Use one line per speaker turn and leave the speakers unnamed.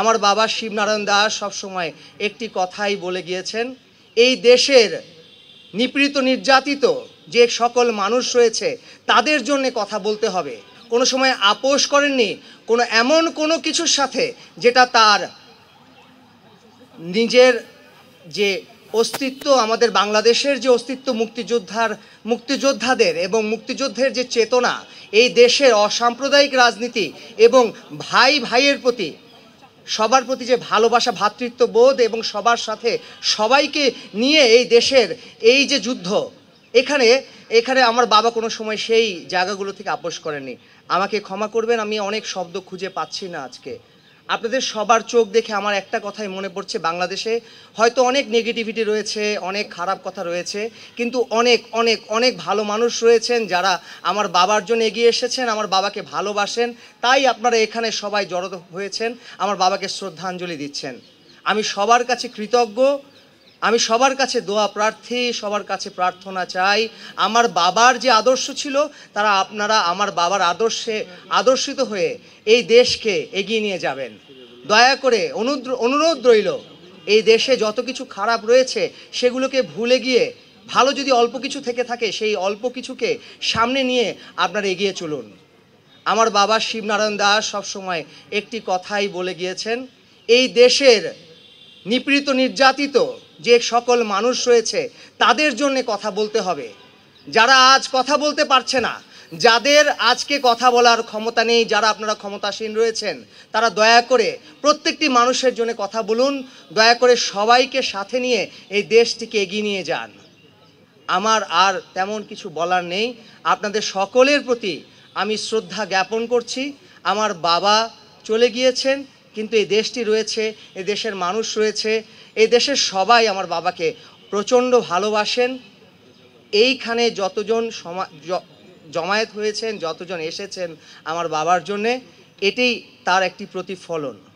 আমার বাবা শিবনারায়ণ দাস সবসময় একটি কথাই বলে গিয়েছেন এই দেশের নিপীড়িত নির্যাতিত যে সকল মানুষ রয়েছে তাদের জন্য কথা বলতে হবে কোনো সময় আপোষ করেননি কোনো এমন কোনো কিছুর সাথে যেটা তার নিজের যে অস্তিত্ব আমাদের বাংলাদেশের যে অস্তিত্ব মুক্তিযোদ্ধার মুক্তিযোদ্ধাদের এবং মুক্তিযুদ্ধের যে চেতনা এই দেশের অসাম্প্রদায়িক রাজনীতি এবং ভাই ভাইয়ের প্রতি সবার প্রতি যে ভালোবাসা ভ্রাতৃত্ববোধ এবং সবার সাথে সবাইকে নিয়ে এই দেশের এই যে যুদ্ধ এখানে এখানে আমার বাবা কোনো সময় সেই জায়গাগুলো থেকে আপোষ করেনি আমাকে ক্ষমা করবেন আমি অনেক শব্দ খুঁজে পাচ্ছি না আজকে আপনাদের সবার চোখ দেখে আমার একটা কথাই মনে পড়ছে বাংলাদেশে হয়তো অনেক নেগেটিভিটি রয়েছে অনেক খারাপ কথা রয়েছে কিন্তু অনেক অনেক অনেক ভালো মানুষ রয়েছেন যারা আমার বাবার জন্য এগিয়ে এসেছেন আমার বাবাকে ভালোবাসেন তাই আপনারা এখানে সবাই জড়ো হয়েছেন আমার বাবাকে শ্রদ্ধাঞ্জলি দিচ্ছেন আমি সবার কাছে কৃতজ্ঞ আমি সবার কাছে দোয়া প্রার্থী সবার কাছে প্রার্থনা চাই আমার বাবার যে আদর্শ ছিল তারা আপনারা আমার বাবার আদর্শে আদর্শিত হয়ে এই দেশকে এগিয়ে নিয়ে যাবেন দয়া করে অনুরোধ রইল এই দেশে যত কিছু খারাপ রয়েছে সেগুলোকে ভুলে গিয়ে ভালো যদি অল্প কিছু থেকে থাকে সেই অল্প কিছুকে সামনে নিয়ে আপনারা এগিয়ে চলুন আমার বাবা শিবনারায়ণ দাস সবসময় একটি কথাই বলে গিয়েছেন এই দেশের নিপীড়িত নির্যাতিত যে সকল মানুষ রয়েছে তাদের জন্যে কথা বলতে হবে যারা আজ কথা বলতে পারছে না যাদের আজকে কথা বলার ক্ষমতা নেই যারা আপনারা ক্ষমতাসীন রয়েছেন তারা দয়া করে প্রত্যেকটি মানুষের জন্য কথা বলুন দয়া করে সবাইকে সাথে নিয়ে এই দেশটিকে এগিয়ে নিয়ে যান আমার আর তেমন কিছু বলার নেই আপনাদের সকলের প্রতি আমি শ্রদ্ধা জ্ঞাপন করছি আমার বাবা চলে গিয়েছেন কিন্তু এই দেশটি রয়েছে এ দেশের মানুষ রয়েছে এই দেশের সবাই আমার বাবাকে প্রচণ্ড ভালোবাসেন এইখানে যতজন সমা জমায়েত হয়েছেন যতজন এসেছেন আমার বাবার জন্যে এটাই তার একটি প্রতিফলন